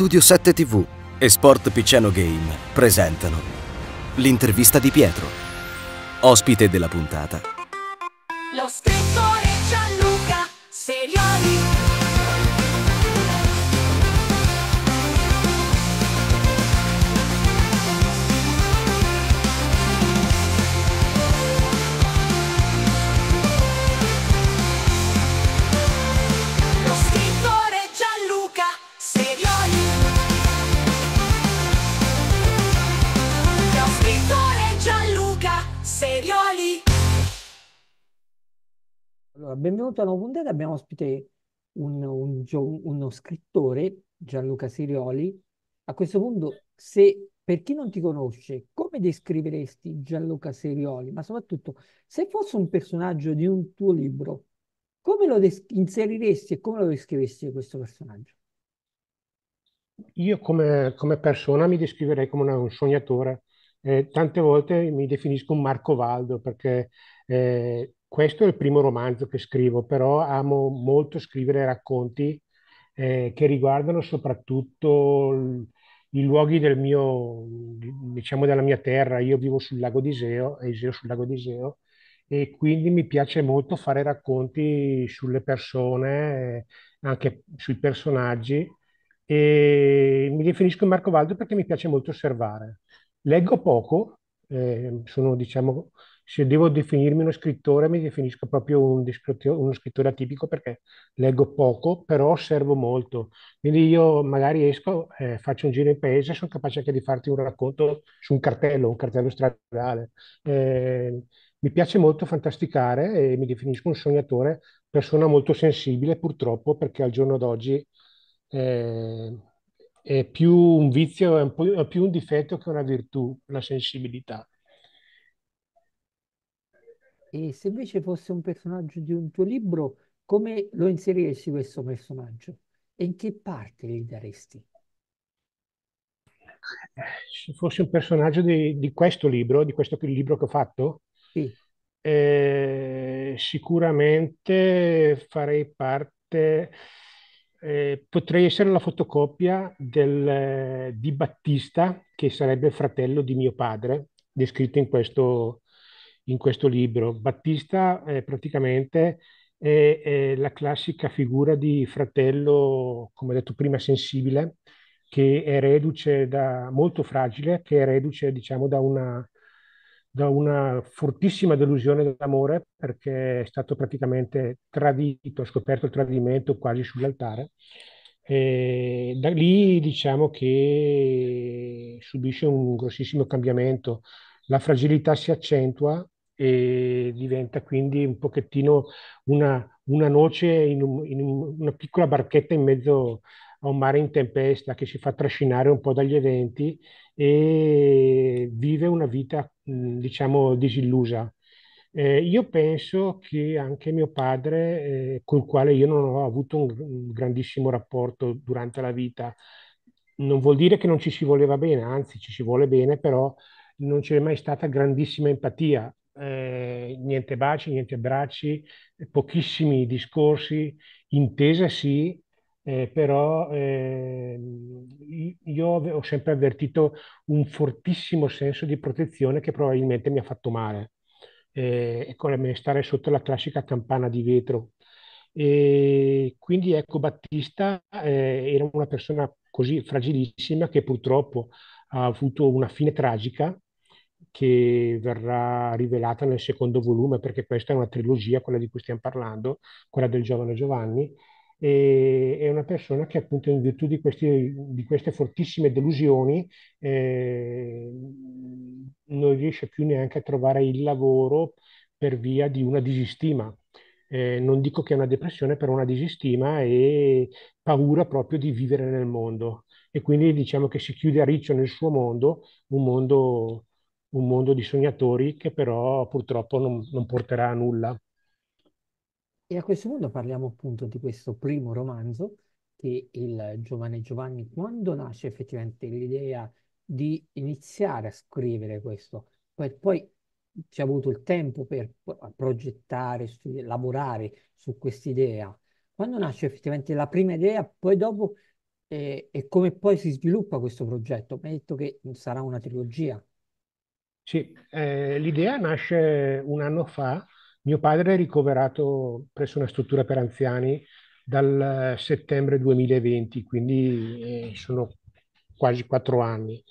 Studio 7 TV e Sport Picciano Game presentano l'intervista di Pietro. Ospite della puntata a penultima puntata abbiamo ospite un, un gio- uno scrittore, Gianluca Sirioli. A questo punto, se per chi non ti conosce, come descriveresti Gianluca Serioli? Ma soprattutto, se fosse un personaggio di un tuo libro, come lo des- inseriresti e come lo descriveresti questo personaggio? Io come, come, persona mi descriverei come una, un sognatore. Eh, tante volte mi definisco un Marco Valdo perché eh, questo è il primo romanzo che scrivo, però amo molto scrivere racconti eh, che riguardano soprattutto i luoghi del mio, diciamo della mia terra. Io vivo sul lago di Iseo, Iseo sul lago di Iseo, e quindi mi piace molto fare racconti sulle persone, eh, anche sui personaggi. E mi definisco Marco Valdo perché mi piace molto osservare. Leggo poco, eh, sono diciamo se devo definirmi uno scrittore, mi definisco proprio un uno scrittore atipico perché leggo poco, però osservo molto. Quindi io magari esco, eh, faccio un giro in paese, sono capace anche di farti un racconto su un cartello, un cartello stradale. Eh, mi piace molto fantasticare e mi definisco un sognatore, persona molto sensibile purtroppo perché al giorno d'oggi eh, è più un vizio, è, un è più un difetto che una virtù, la sensibilità. E se invece fosse un personaggio di un tuo libro, come lo inseriresti questo personaggio? E in che parte gli daresti? Se fosse un personaggio di, di questo libro, di questo libro che ho fatto, eh, sicuramente farei parte, eh, potrei essere la fotocopia del, eh, di Battista, che sarebbe il fratello di mio padre, descritto in questo, in questo libro. Battista eh, praticamente è, è, la classica figura di fratello, come detto prima, sensibile, che è reduce da, molto fragile, che è reduce diciamo da una, da una fortissima delusione d'amore perché è stato praticamente tradito, ha scoperto il tradimento quasi sull'altare. E da lì diciamo che subisce un grossissimo cambiamento, la fragilità si accentua e diventa quindi un pochettino una, una noce in, un, in un, una piccola barchetta in mezzo a un mare in tempesta che si fa trascinare un po' dagli eventi e vive una vita, diciamo, disillusa. Eh, io penso che anche mio padre, eh, col quale io non ho avuto un, un grandissimo rapporto durante la vita, non vuol dire che non ci si voleva bene, anzi ci si vuole bene, però non c'è mai stata grandissima empatia eh, niente baci, niente abbracci, eh, pochissimi discorsi, intesa sì, eh, però eh, io ho sempre avvertito un fortissimo senso di protezione che probabilmente mi ha fatto male. Eh, come stare sotto la classica campana di vetro. E quindi ecco, Battista eh, era una persona così fragilissima che purtroppo ha avuto una fine tragica che verrà rivelata nel secondo volume, perché questa è una trilogia, quella di cui stiamo parlando, quella del giovane Giovanni, e è una persona che appunto in virtù di, questi, di queste fortissime delusioni eh, non riesce più neanche a trovare il lavoro per via di una disistima. Eh, non dico che è una depressione, però una disistima e paura proprio di vivere nel mondo. E quindi diciamo che si chiude a riccio nel suo mondo, un mondo un mondo di sognatori che però purtroppo non, non porterà a nulla. E a questo punto parliamo appunto di questo primo romanzo che il giovane Giovanni, quando nasce effettivamente l'idea di iniziare a scrivere questo, poi, poi ci ha avuto il tempo per progettare, studi- lavorare su quest'idea. Quando nasce effettivamente la prima idea, poi dopo eh, e come poi si sviluppa questo progetto? Mi hai detto che sarà una trilogia. Sì, eh, l'idea nasce un anno fa. Mio padre è ricoverato presso una struttura per anziani dal eh, settembre 2020, quindi eh, sono quasi quattro anni.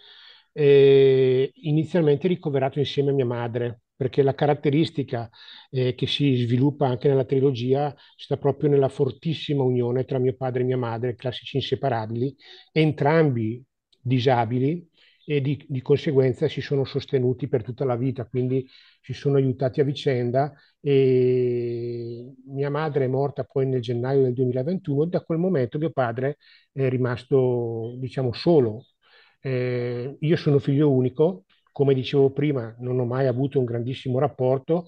Eh, inizialmente ricoverato insieme a mia madre, perché la caratteristica eh, che si sviluppa anche nella trilogia sta proprio nella fortissima unione tra mio padre e mia madre, classici inseparabili, entrambi disabili, e di, di, conseguenza si sono sostenuti per tutta la vita, quindi si sono aiutati a vicenda e mia madre è morta poi nel gennaio del 2021 e da quel momento mio padre è rimasto diciamo solo. Eh, io sono figlio unico, come dicevo prima non ho mai avuto un grandissimo rapporto,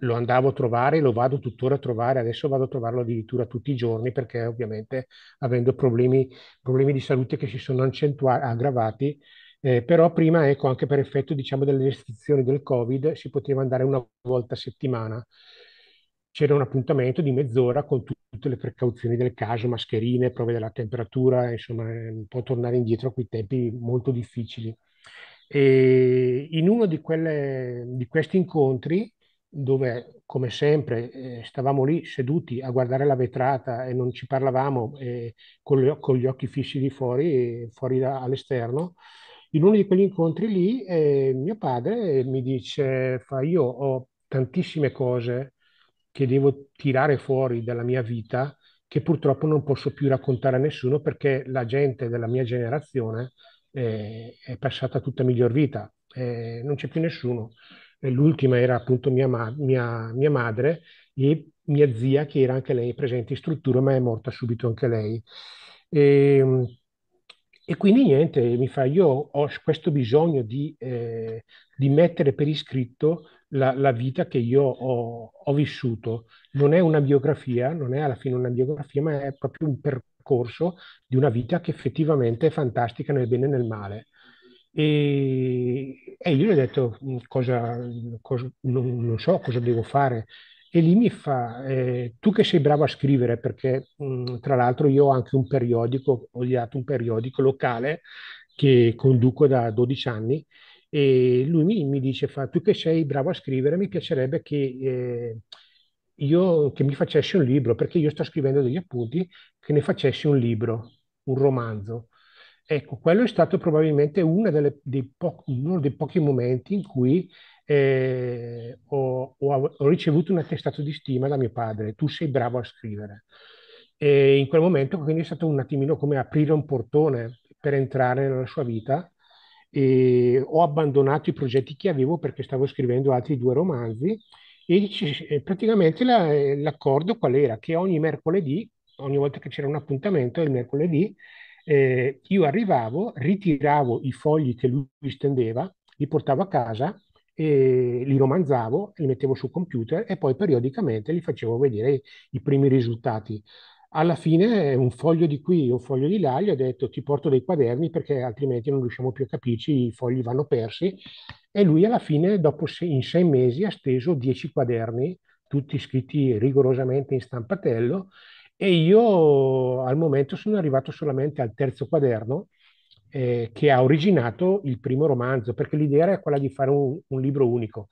lo andavo a trovare, lo vado tuttora a trovare, adesso vado a trovarlo addirittura tutti i giorni perché ovviamente avendo problemi, problemi di salute che si sono accentua- aggravati eh, però prima, ecco, anche per effetto diciamo, delle restrizioni del Covid, si poteva andare una volta a settimana. C'era un appuntamento di mezz'ora con tu- tutte le precauzioni del caso, mascherine, prove della temperatura, insomma, eh, un po' tornare indietro a quei tempi molto difficili. E in uno di, quelle, di questi incontri, dove come sempre eh, stavamo lì seduti a guardare la vetrata e non ci parlavamo eh, con, le, con, gli occhi fissi di fuori, fuori da, all'esterno, in uno di quegli incontri lì eh, mio padre mi dice, fa, io ho tantissime cose che devo tirare fuori dalla mia vita che purtroppo non posso più raccontare a nessuno perché la gente della mia generazione eh, è passata tutta miglior vita, eh, non c'è più nessuno. L'ultima era appunto mia, ma- mia, mia madre e mia zia che era anche lei presente in struttura ma è morta subito anche lei. E, ehm, e quindi niente, mi fa, io ho questo bisogno di, eh, di mettere per iscritto la, la vita che io ho, ho, vissuto. Non è una biografia, non è alla fine una biografia, ma è proprio un percorso di una vita che effettivamente è fantastica nel bene e nel male. E, e io gli ho detto mm, cosa, cosa non, non so cosa devo fare, e lì mi fa, eh, tu che sei bravo a scrivere, perché mh, mm, tra l'altro io ho anche un periodico, ho ideato un periodico locale che conduco da 12 anni, e lui mi, mi dice, fa, tu che sei bravo a scrivere, mi piacerebbe che, eh, io, che mi facessi un libro, perché io sto scrivendo degli appunti, che ne facessi un libro, un romanzo. Ecco, quello è stato probabilmente delle, dei po- uno dei pochi momenti in cui eh, ho, ho, ho, ricevuto un attestato di stima da mio padre, tu sei bravo a scrivere. E in quel momento quindi è stato un attimino come aprire un portone per entrare nella sua vita e ho abbandonato i progetti che avevo perché stavo scrivendo altri due romanzi e praticamente la, l'accordo qual era? Che ogni mercoledì, ogni volta che c'era un appuntamento, il mercoledì, eh, io arrivavo, ritiravo i fogli che lui stendeva, li portavo a casa e li romanzavo, li mettevo sul computer e poi periodicamente li facevo vedere i, i primi risultati. Alla fine un foglio di qui, un foglio di là, gli ho detto ti porto dei quaderni perché altrimenti non riusciamo più a capirci, i fogli vanno persi. E lui alla fine, dopo sei, in sei mesi, ha steso dieci quaderni, tutti scritti rigorosamente in stampatello, e io al momento sono arrivato solamente al terzo quaderno, eh, che ha originato il primo romanzo, perché l'idea era quella di fare un, un libro unico.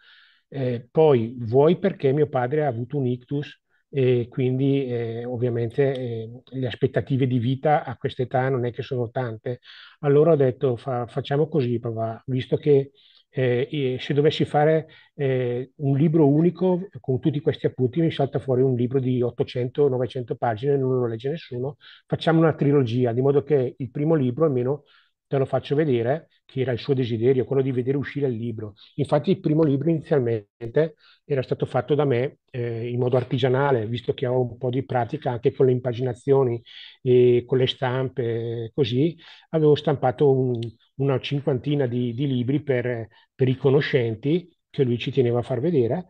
Eh, poi vuoi perché mio padre ha avuto un ictus e quindi eh, ovviamente eh, le aspettative di vita a quest'età non è che sono tante. Allora ho detto fa, facciamo così, papà, visto che eh, se dovessi fare eh, un libro unico con tutti questi appunti mi salta fuori un libro di 800-900 pagine, non lo legge nessuno, facciamo una trilogia, di modo che il primo libro almeno te lo faccio vedere, che era il suo desiderio, quello di vedere uscire il libro. Infatti il primo libro inizialmente era stato fatto da me eh, in modo artigianale, visto che ho un po' di pratica anche con le impaginazioni e con le stampe, così, avevo stampato un, una cinquantina di, di libri per, per i conoscenti che lui ci teneva a far vedere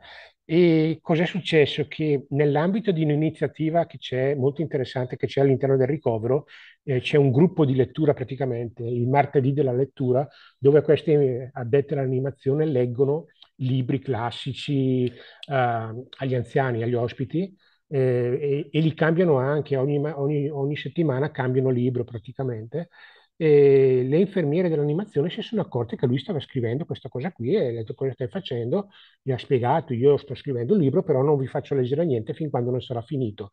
e cos'è successo? Che nell'ambito di un'iniziativa che c'è molto interessante, che c'è all'interno del ricovero, eh, c'è un gruppo di lettura praticamente, il martedì della lettura, dove queste eh, addette all'animazione leggono libri classici eh, agli anziani, agli ospiti, eh, e, e, li cambiano anche, ogni, ogni, ogni settimana cambiano libro praticamente. E le infermiere dell'animazione si sono accorte che lui stava scrivendo questa cosa qui e ha detto cosa stai facendo, gli ha spiegato io sto scrivendo un libro però non vi faccio leggere niente fin quando non sarà finito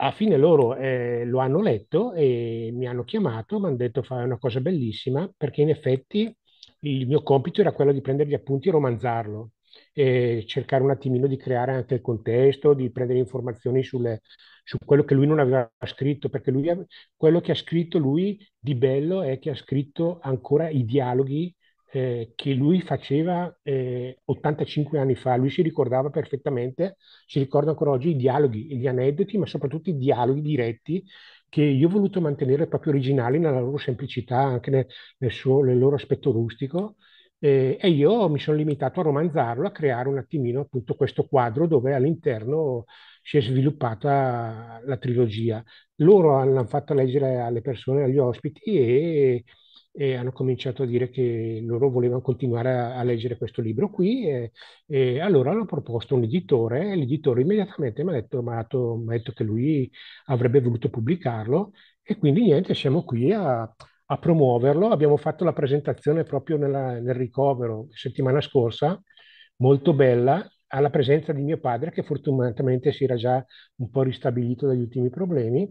a fine loro eh, lo hanno letto e mi hanno chiamato, mi hanno detto fai una cosa bellissima perché in effetti il mio compito era quello di prendere gli appunti e romanzarlo e cercare un attimino di creare anche il contesto, di prendere informazioni sulle, su quello che lui non aveva scritto, perché lui, quello che ha scritto lui di bello è che ha scritto ancora i dialoghi eh, che lui faceva eh, 85 anni fa, lui si ricordava perfettamente, si ricorda ancora oggi i dialoghi, gli aneddoti, ma soprattutto i dialoghi diretti che io ho voluto mantenere proprio originali nella loro semplicità, anche nel, nel, suo, nel loro aspetto rustico. Eh, e io mi sono limitato a romanzarlo, a creare un attimino appunto questo quadro dove all'interno si è sviluppata la trilogia. Loro l'hanno fatto leggere alle persone, agli ospiti e e hanno cominciato a dire che loro volevano continuare a, a leggere questo libro qui e, e, allora hanno proposto un editore e l'editore immediatamente mi ha detto, mi ha detto, mi ha detto che lui avrebbe voluto pubblicarlo e quindi niente, siamo qui a, a promuoverlo. Abbiamo fatto la presentazione proprio nella, nel ricovero settimana scorsa, molto bella, alla presenza di mio padre che fortunatamente si era già un po' ristabilito dagli ultimi problemi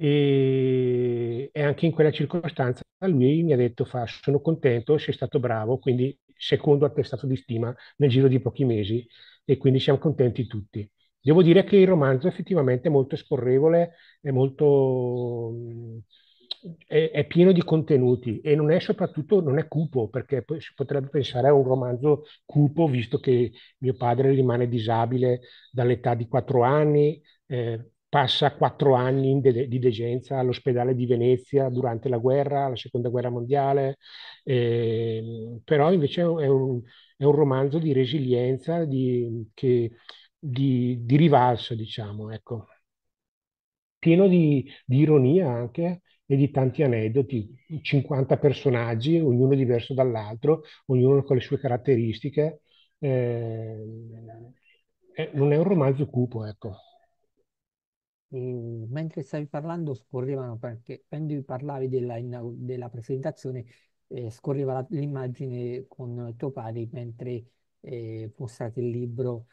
e, e anche in quella circostanza lui mi ha detto fa sono contento, sei stato bravo, quindi secondo attestato di stima nel giro di pochi mesi e quindi siamo contenti tutti. Devo dire che il romanzo effettivamente è molto scorrevole, è molto... È, è, pieno di contenuti e non è soprattutto non è cupo perché si potrebbe pensare a un romanzo cupo visto che mio padre rimane disabile dall'età di quattro anni eh, passa quattro anni de- di degenza all'ospedale di Venezia durante la guerra, la seconda guerra mondiale, eh, però invece è un, è un, romanzo di resilienza, di, che, di, di rivalso, diciamo, ecco. pieno di, di ironia anche e di tanti aneddoti, 50 personaggi, ognuno diverso dall'altro, ognuno con le sue caratteristiche. Ehm, eh, non è un romanzo cupo, ecco. E mentre stavi parlando scorrevano, perché quando parlavi della, della presentazione, eh, scorreva l'immagine con tuo padre mentre eh, mostrate il libro.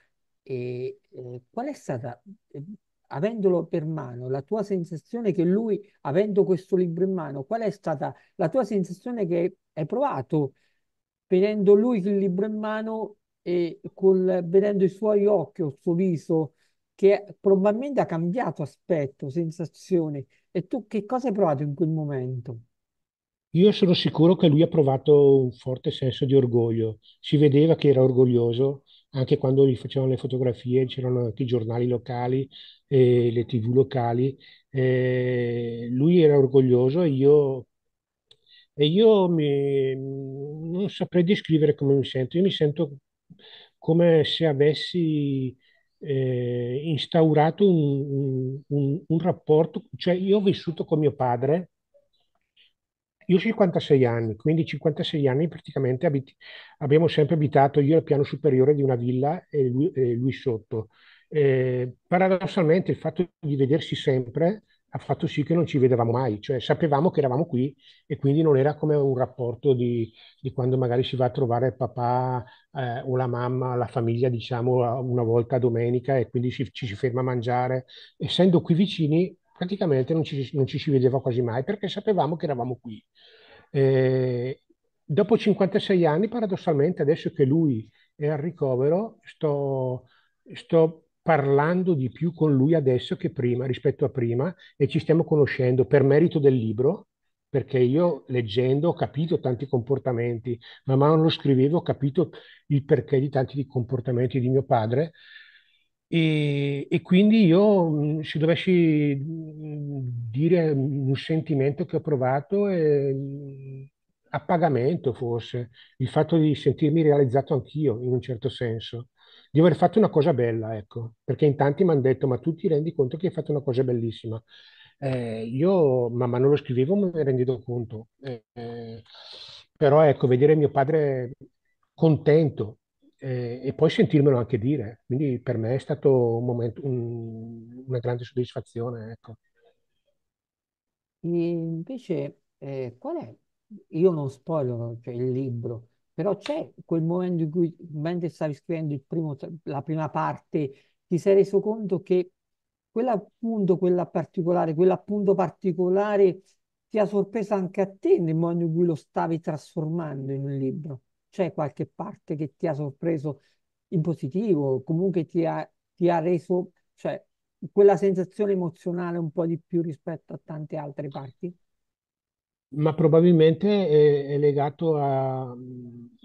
E, eh, qual è stata, eh, avendolo per mano, la tua sensazione che lui, avendo questo libro in mano, qual è stata la tua sensazione che hai provato vedendo lui il libro in mano e col, vedendo i suoi occhi, il suo viso? che probabilmente ha cambiato aspetto, sensazione. E tu che cosa hai provato in quel momento? Io sono sicuro che lui ha provato un forte senso di orgoglio. Si vedeva che era orgoglioso anche quando gli facevano le fotografie, c'erano anche i giornali locali, e eh, le tv locali. Eh, lui era orgoglioso e io, e io mi, non saprei descrivere come mi sento. Io mi sento come se avessi eh, instaurato un, un, un, rapporto, cioè io ho vissuto con mio padre, io ho 56 anni, quindi 56 anni praticamente abiti, abbiamo sempre abitato io al piano superiore di una villa e lui, e lui sotto. Eh, paradossalmente il fatto di vedersi sempre ha fatto sì che non ci vedevamo mai, cioè sapevamo che eravamo qui e quindi non era come un rapporto di, di quando magari si va a trovare il papà eh, o la mamma, la famiglia, diciamo, una volta a domenica e quindi ci, ci si ferma a mangiare. Essendo qui vicini, praticamente non ci, non ci si vedeva quasi mai perché sapevamo che eravamo qui. Eh, dopo 56 anni, paradossalmente, adesso che lui è al ricovero, sto, sto parlando di più con lui adesso che prima, rispetto a prima, e ci stiamo conoscendo per merito del libro, perché io leggendo ho capito tanti comportamenti, man mano lo scrivevo ho capito il perché di tanti comportamenti di mio padre, e, e, quindi io, se dovessi dire un sentimento che ho provato, è appagamento forse, il fatto di sentirmi realizzato anch'io in un certo senso di aver fatto una cosa bella, ecco, perché in tanti mi hanno detto, ma tu ti rendi conto che hai fatto una cosa bellissima. Eh, io, ma, ma, non lo scrivevo, me ne rendevo conto. Eh, però ecco, vedere mio padre contento eh, e poi sentirmelo anche dire, quindi per me è stato un momento, un, una grande soddisfazione, ecco. Invece, eh, qual è? Io non spoilerò, cioè il libro, però c'è quel momento in cui mentre stavi scrivendo primo, la prima parte ti sei reso conto che quell'appunto, quella particolare, quell'appunto particolare ti ha sorpreso anche a te nel modo in cui lo stavi trasformando in un libro. C'è qualche parte che ti ha sorpreso in positivo, comunque ti ha, ti ha reso, cioè, quella sensazione emozionale un po' di più rispetto a tante altre parti? ma probabilmente è, è legato a,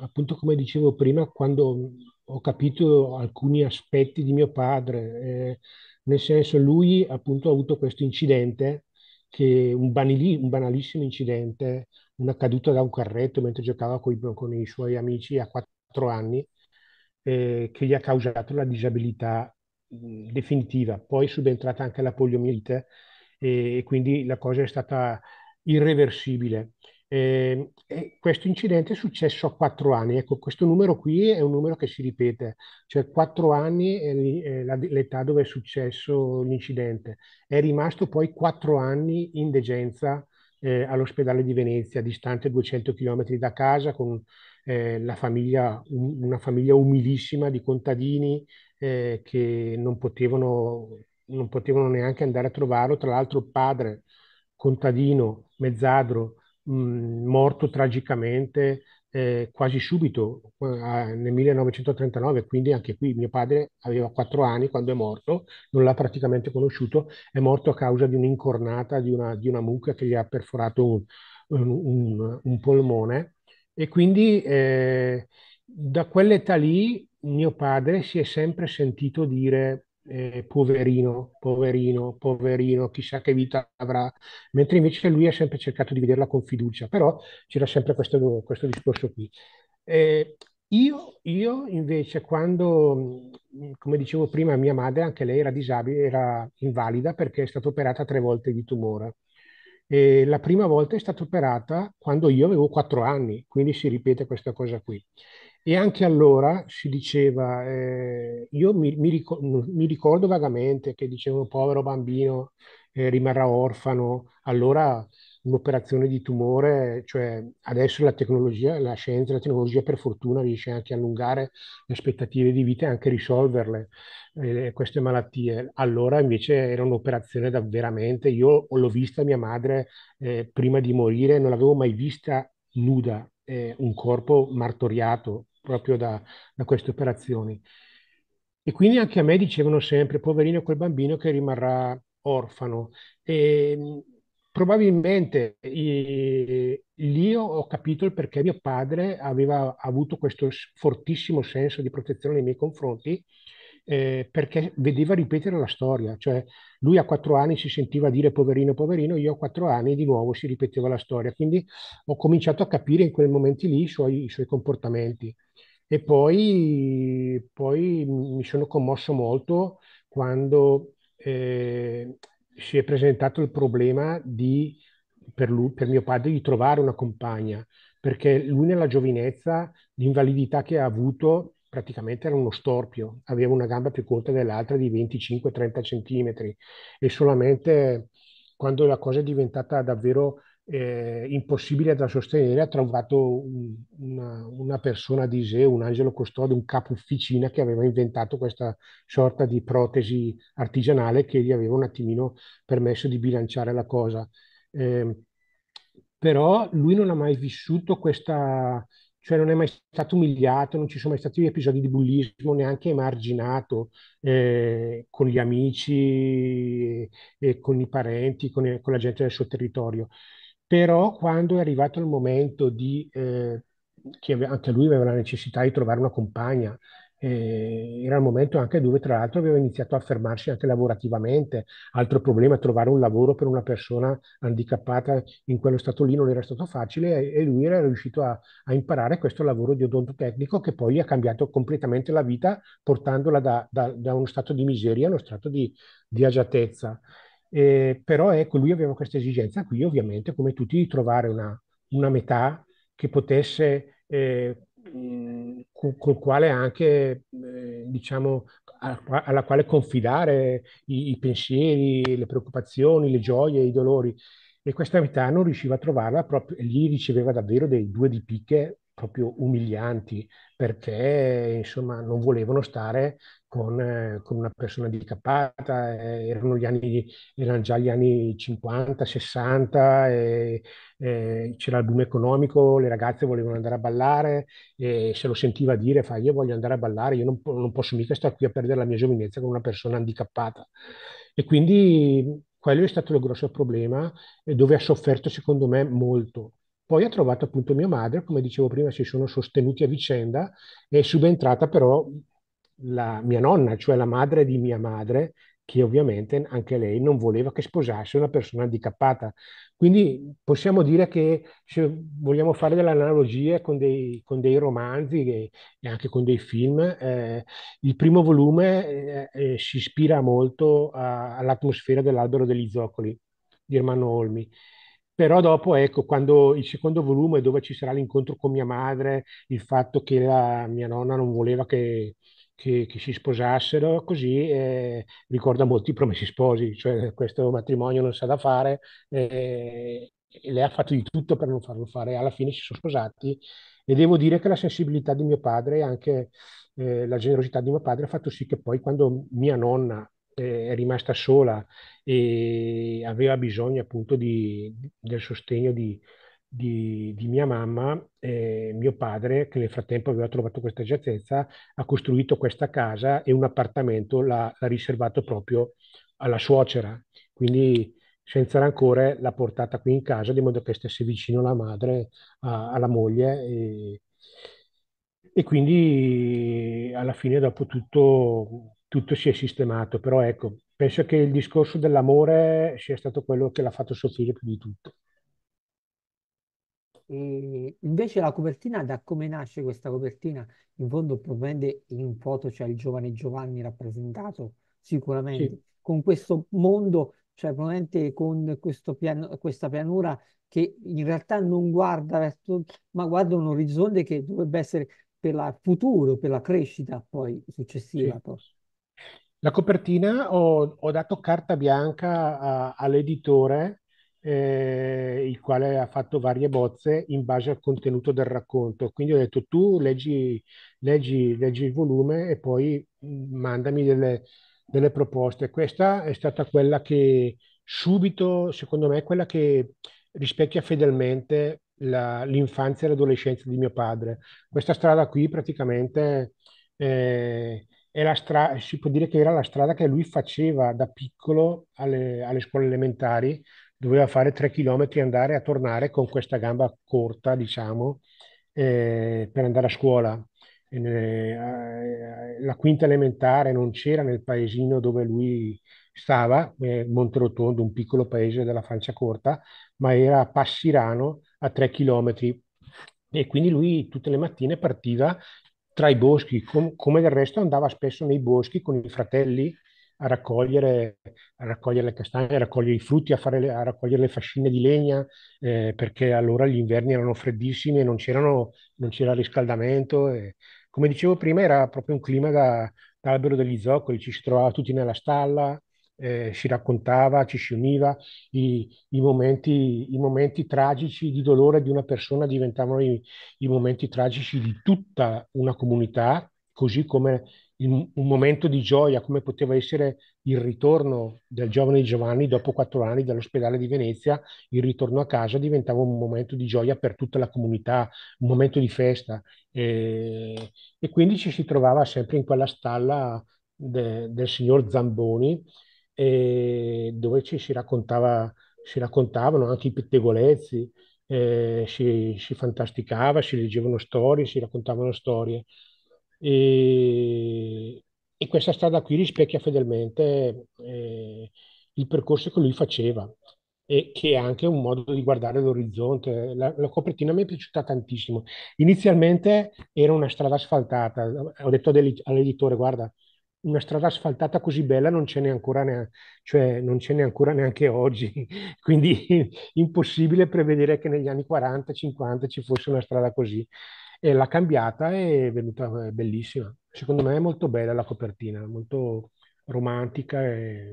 appunto come dicevo prima, quando ho capito alcuni aspetti di mio padre, eh, nel senso lui appunto ha avuto questo incidente, che un, banili, un banalissimo incidente, una caduta da un carretto mentre giocava coi, con i suoi amici a quattro anni, eh, che gli ha causato la disabilità mh, definitiva. Poi è subentrata anche la poliomielite eh, e quindi la cosa è stata irreversibile. Eh, questo incidente è successo a quattro anni. Ecco, questo numero qui è un numero che si ripete, cioè quattro anni è l'età dove è successo l'incidente. È rimasto poi quattro anni in degenza eh, all'ospedale di Venezia, distante 200 km da casa, con eh, la famiglia, un, um, una famiglia umilissima di contadini eh, che non potevano, non potevano neanche andare a trovarlo. Tra l'altro, il padre contadino mezzadro mh, mm, morto tragicamente eh, quasi subito eh, nel 1939, quindi anche qui mio padre aveva quattro anni quando è morto, non l'ha praticamente conosciuto, è morto a causa di un'incornata di una, di una mucca che gli ha perforato un, un, un polmone e quindi eh, da quell'età lì mio padre si è sempre sentito dire eh, poverino, poverino, poverino, chissà che vita avrà, mentre invece lui ha sempre cercato di vederla con fiducia, però c'era sempre questo, questo discorso qui. Eh, io, io, invece quando, mm, come dicevo prima, mia madre, anche lei era disabile, era invalida perché è stata operata tre volte di tumore. E la prima volta è stata operata quando io avevo quattro anni, quindi si ripete questa cosa qui. E anche allora si diceva, eh, io mi, mi, ricordo, mi, ricordo vagamente che dicevano povero bambino eh, rimarrà orfano, allora un'operazione di tumore, cioè adesso la tecnologia, la scienza, la tecnologia per fortuna riesce anche a allungare le aspettative di vita e anche risolverle eh, queste malattie. Allora invece era un'operazione davvero, veramente, io l'ho vista mia madre eh, prima di morire, non l'avevo mai vista nuda, eh, un corpo martoriato, proprio da, da queste operazioni. E quindi anche a me dicevano sempre, poverino quel bambino che rimarrà orfano. E mm, probabilmente eh, lì ho capito il perché mio padre aveva avuto questo fortissimo senso di protezione nei miei confronti eh, perché vedeva ripetere la storia, cioè lui a quattro anni si sentiva dire poverino, poverino, io a quattro anni di nuovo si ripeteva la storia, quindi ho cominciato a capire in quei momenti lì i suoi, i suoi comportamenti. E poi, poi, mi sono commosso molto quando eh, si è presentato il problema di, per, lui, per mio padre di trovare una compagna, perché lui nella giovinezza, l'invalidità che ha avuto, praticamente era uno storpio, aveva una gamba più corta dell'altra di 25-30 cm e solamente quando la cosa è diventata davvero eh, impossibile da sostenere ha trovato un, una, una, persona di sé, un angelo custode, un capo officina che aveva inventato questa sorta di protesi artigianale che gli aveva un attimino permesso di bilanciare la cosa. Eh, però lui non ha mai vissuto questa, cioè non è mai stato umiliato, non ci sono mai stati episodi di bullismo neanche emarginato eh, con gli amici, eh, con i parenti, con, eh, con, la gente del suo territorio. Però quando è arrivato il momento di, eh, che anche lui aveva la necessità di trovare una compagna, eh, era il momento anche dove tra l'altro aveva iniziato a affermarsi anche lavorativamente. Altro problema, è trovare un lavoro per una persona handicappata in quello stato lì non era stato facile e, lui era riuscito a, a, imparare questo lavoro di odontotecnico che poi gli ha cambiato completamente la vita portandola da, da, da uno stato di miseria a uno stato di, di agiatezza. Eh, però ecco, lui aveva questa esigenza qui ovviamente come tutti di trovare una, una metà che potesse... Eh, mh, col, col quale anche, eh, diciamo, a, alla quale confidare i, i, pensieri, le preoccupazioni, le gioie, i dolori. E questa metà non riusciva a trovarla proprio, lì riceveva davvero dei due di picche proprio umilianti perché insomma non volevano stare con, eh, con una persona handicappata, eh, erano, anni, erano, già gli anni 50, 60, e, eh, c'era il boom economico, le ragazze volevano andare a ballare e se lo sentiva dire fa io voglio andare a ballare, io non, non posso mica stare qui a perdere la mia giovinezza con una persona handicappata. E quindi quello è stato il grosso problema dove ha sofferto secondo me molto poi ha trovato appunto mia madre, come dicevo prima, si sono sostenuti a vicenda, è subentrata però la mia nonna, cioè la madre di mia madre, che ovviamente anche lei non voleva che sposasse una persona handicappata. Quindi possiamo dire che se vogliamo fare delle analogie con dei, con dei romanzi e, e, anche con dei film, eh, il primo volume eh, eh, si ispira molto a, all'atmosfera dell'albero degli zoccoli di Ermanno Olmi. Però dopo, ecco, quando il secondo volume, dove ci sarà l'incontro con mia madre, il fatto che la mia nonna non voleva che, che, che si sposassero, così eh, ricorda molti promessi sposi, cioè questo matrimonio non sa da fare, eh, lei ha fatto di tutto per non farlo fare, alla fine si sono sposati e devo dire che la sensibilità di mio padre e anche eh, la generosità di mio padre ha fatto sì che poi quando mia nonna è rimasta sola e aveva bisogno appunto di, del sostegno di, di, di mia mamma, e mio padre, che nel frattempo aveva trovato questa giacenza, ha costruito questa casa e un appartamento l'ha, l'ha riservato proprio alla suocera. Quindi senza rancore l'ha portata qui in casa, di modo che stesse vicino alla madre, a, alla moglie. E, e quindi alla fine, dopo tutto, tutto si è sistemato, però ecco, penso che il discorso dell'amore sia stato quello che l'ha fatto soffrire più di tutto. E invece la copertina, da come nasce questa copertina? In fondo probabilmente in foto c'è il giovane Giovanni rappresentato sicuramente, sì. con questo mondo, cioè probabilmente con pian- questa pianura che in realtà non guarda verso, ma guarda un orizzonte che dovrebbe essere per il futuro, per la crescita poi successiva. Sì. Poi. La copertina ho, ho dato carta bianca a, all'editore, eh, il quale ha fatto varie bozze in base al contenuto del racconto. Quindi ho detto tu leggi, leggi, leggi il volume e poi mm, mandami delle, delle proposte. Questa è stata quella che subito, secondo me, è quella che rispecchia fedelmente la, l'infanzia e l'adolescenza di mio padre. Questa strada qui praticamente eh, stra- si può dire che era la strada che lui faceva da piccolo alle, alle scuole elementari, doveva fare tre chilometri andare a tornare con questa gamba corta, diciamo, eh, per andare a scuola. Ne, eh, la quinta elementare non c'era nel paesino dove lui stava, eh, Monterotondo, un piccolo paese della Francia corta, ma era a Passirano a tre chilometri. E quindi lui tutte le mattine partiva tra i boschi, com- come del resto andava spesso nei boschi con i fratelli a raccogliere, a raccogliere le castagne, a raccogliere i frutti, a, le, a raccogliere le fascine di legna, eh, perché allora gli inverni erano freddissimi e non, non c'era riscaldamento. E, come dicevo prima, era proprio un clima da, da albero degli zoccoli, ci si trovava tutti nella stalla, eh, ci raccontava, ci si univa, i, i, momenti, i, momenti, tragici di dolore di una persona diventavano i, i momenti tragici di tutta una comunità, così come il, un momento di gioia, come poteva essere il ritorno del giovane Giovanni dopo quattro anni dall'ospedale di Venezia, il ritorno a casa diventava un momento di gioia per tutta la comunità, un momento di festa e, e quindi ci si trovava sempre in quella stalla de, del signor Zamboni dove ci si, raccontava, si raccontavano anche i pettegolezzi, eh, si, si, fantasticava, si leggevano storie, si raccontavano storie. E, e questa strada qui rispecchia fedelmente eh, il percorso che lui faceva e che è anche un modo di guardare l'orizzonte. La, la copertina mi è piaciuta tantissimo. Inizialmente era una strada asfaltata, ho detto all'editore, guarda, una strada asfaltata così bella non ce n'è ancora, cioè non ce n'è ancora neanche oggi, quindi impossibile prevedere che negli anni 40-50 ci fosse una strada così. E l'ha cambiata e è venuta bellissima. Secondo me è molto bella la copertina, molto romantica e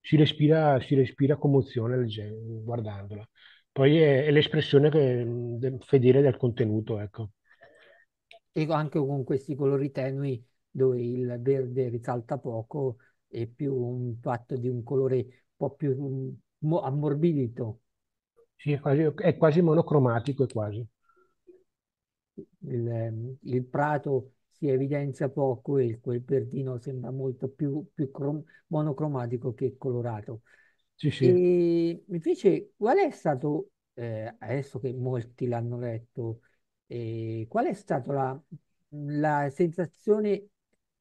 si respira, si respira commozione leggendo, guardandola. Poi è, è l'espressione fedele del contenuto, ecco. E anche con questi colori tenui dove il verde risalta poco e più un fatto di un colore un po' più ammorbidito. Sì, è quasi, è quasi monocromatico, è quasi. Il, ehm, il, prato si evidenzia poco e quel verdino sembra molto più, più crom, monocromatico che colorato. Sì, sì. E invece qual è stato, eh, adesso che molti l'hanno letto, eh, qual è stata la, la sensazione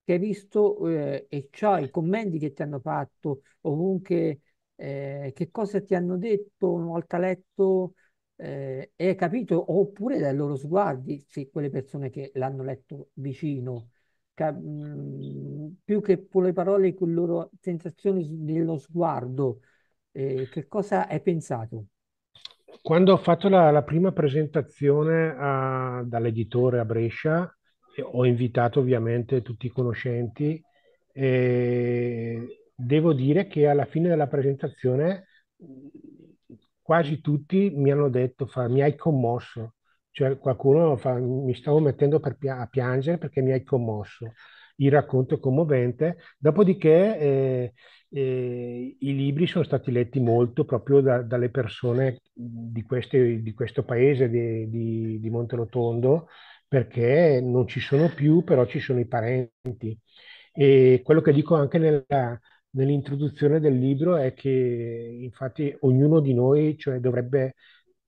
che hai visto eh, e c'hai i commenti che ti hanno fatto ovunque, eh, che cosa ti hanno detto una volta letto eh, e hai capito, oppure dai loro sguardi, se quelle persone che l'hanno letto vicino, ca- mh, mm, più che con le parole, con le loro sensazioni nello sguardo, eh, che cosa hai pensato? Quando ho fatto la, la prima presentazione a, ah, dall'editore a Brescia, ho invitato ovviamente tutti i conoscenti e devo dire che alla fine della presentazione quasi tutti mi hanno detto fa, mi hai commosso, cioè qualcuno fa, mi stavo mettendo pia- a piangere perché mi hai commosso, il racconto è commovente, dopodiché eh, eh, i libri sono stati letti molto proprio da, dalle persone di, queste, di questo paese di, di, di Monterotondo perché non ci sono più, però ci sono i parenti. E quello che dico anche nella, nell'introduzione del libro è che infatti ognuno di noi cioè, dovrebbe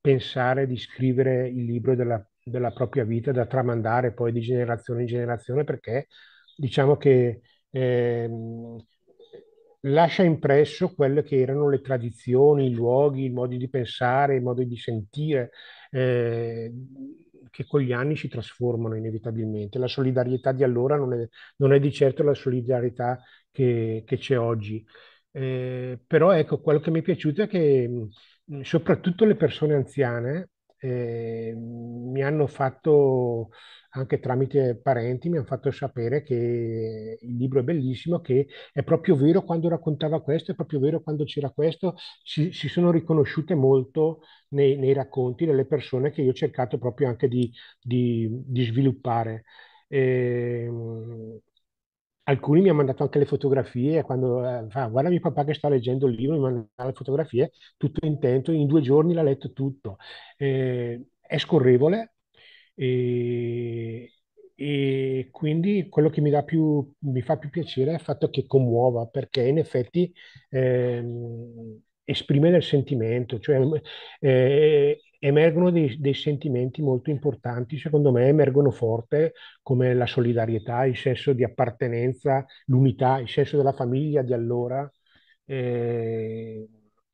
pensare di scrivere il libro della, della, propria vita da tramandare poi di generazione in generazione perché diciamo che eh, lascia impresso quelle che erano le tradizioni, i luoghi, i modi di pensare, i modi di sentire. Eh, che con gli anni si trasformano inevitabilmente. La solidarietà di allora non è, non è di certo la solidarietà che, che c'è oggi. Eh, però ecco, quello che mi è piaciuto è che soprattutto le persone anziane eh, mi hanno fatto anche tramite parenti mi hanno fatto sapere che il libro è bellissimo, che è proprio vero quando raccontava questo, è proprio vero quando c'era questo, si, si sono riconosciute molto nei, nei, racconti delle persone che io ho cercato proprio anche di, di, di sviluppare. E, ehm, alcuni mi hanno mandato anche le fotografie, quando eh, ah, guarda mio papà che sta leggendo il libro, mi manda le fotografie, tutto intento, in due giorni l'ha letto tutto. Eh, è scorrevole, e, e quindi quello che mi, dà più, mi fa più piacere è il fatto che commuova, perché in effetti ehm, esprime del sentimento, cioè ehm, eh, emergono dei, dei, sentimenti molto importanti, secondo me emergono forte come la solidarietà, il senso di appartenenza, l'unità, il senso della famiglia di allora eh,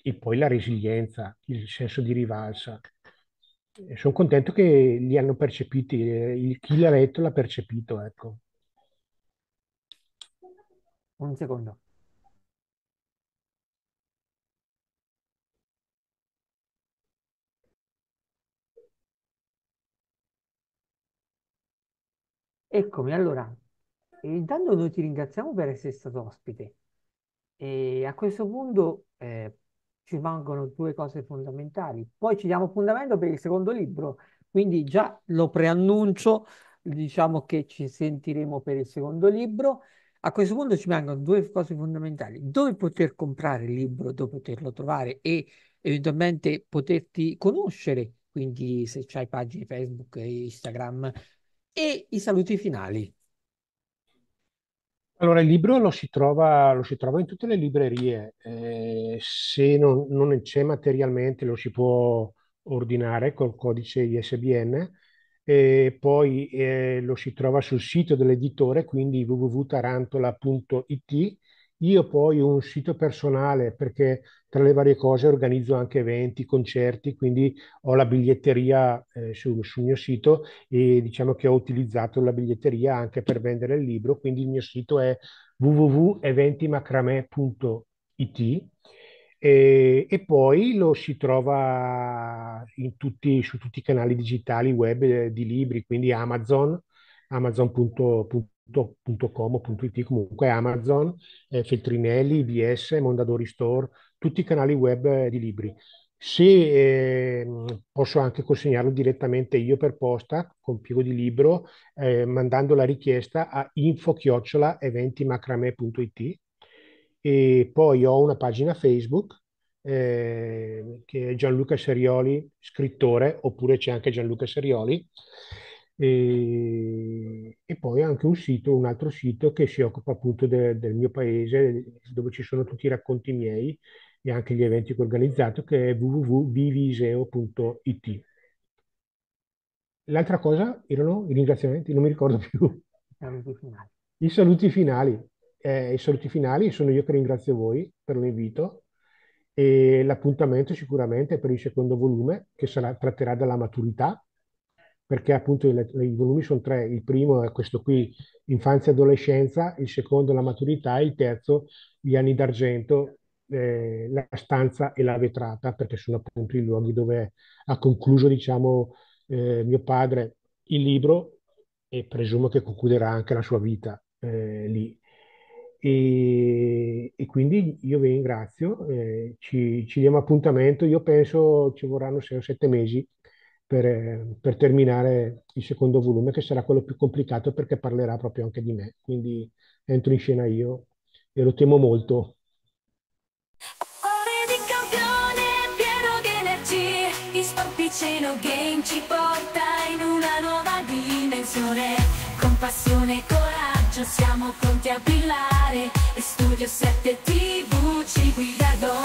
e poi la resilienza, il senso di rivalsa sono contento che li hanno percepiti, eh, il, chi l'ha letto l'ha percepito, ecco. Un secondo. Eccomi, allora, intanto noi ti ringraziamo per essere stato ospite. E a questo punto eh, ci rimangono due cose fondamentali. Poi ci diamo fondamento per il secondo libro, quindi già lo preannuncio, diciamo che ci sentiremo per il secondo libro. A questo punto ci mancano due cose fondamentali. Dove poter comprare il libro, dove poterlo trovare e eventualmente poterti conoscere, quindi se hai pagine Facebook, e Instagram e i saluti finali. Allora, il libro lo si trova, lo si trova in tutte le librerie, eh, se non, non c'è materialmente lo si può ordinare col codice ISBN e poi eh, lo si trova sul sito dell'editore, quindi www.tarantola.it io poi ho un sito personale perché tra le varie cose organizzo anche eventi, concerti, quindi ho la biglietteria eh, sul, sul mio sito e diciamo che ho utilizzato la biglietteria anche per vendere il libro, quindi il mio sito è www.eventimacramè.it e, eh, e, poi lo si trova tutti, su tutti i canali digitali web eh, di libri, quindi Amazon, amazon.com www.com.it, comunque Amazon, eh, Feltrinelli, IBS, Mondadori Store, tutti i canali web eh, di libri. Se eh, posso anche consegnarlo direttamente io per posta con piego di libro, eh, mandando la richiesta a info-eventimacrame.it e poi ho una pagina Facebook eh, che è Gianluca Serioli, scrittore, oppure c'è anche Gianluca Serioli e, e, poi è anche un sito, un altro sito che si occupa appunto de, del mio paese, dove ci sono tutti i racconti miei e anche gli eventi che ho organizzato, che è www.viviseo.it. L'altra cosa erano i ringraziamenti, non mi ricordo più. I saluti finali. I saluti finali. Eh, I saluti finali sono io che ringrazio voi per l'invito e l'appuntamento sicuramente per il secondo volume che sarà, tratterà della maturità perché appunto i, i volumi sono tre, il primo è questo qui, infanzia e adolescenza, il secondo la maturità e il terzo gli anni d'argento, eh, la stanza e la vetrata, perché sono appunto i luoghi dove ha concluso, diciamo, eh, mio padre il libro e presumo che concluderà anche la sua vita eh, lì. E, e, quindi io vi ringrazio, eh, ci, ci diamo appuntamento, io penso ci vorranno sei o sette mesi per, per, terminare il secondo volume, che sarà quello più complicato perché parlerà proprio anche di me. Quindi entro in scena io e lo temo molto. Ore di campione pieno di energie, il sporpiceno game ci porta in una nuova dimensione. Con passione e coraggio siamo pronti a brillare e Studio 7 TV ci guida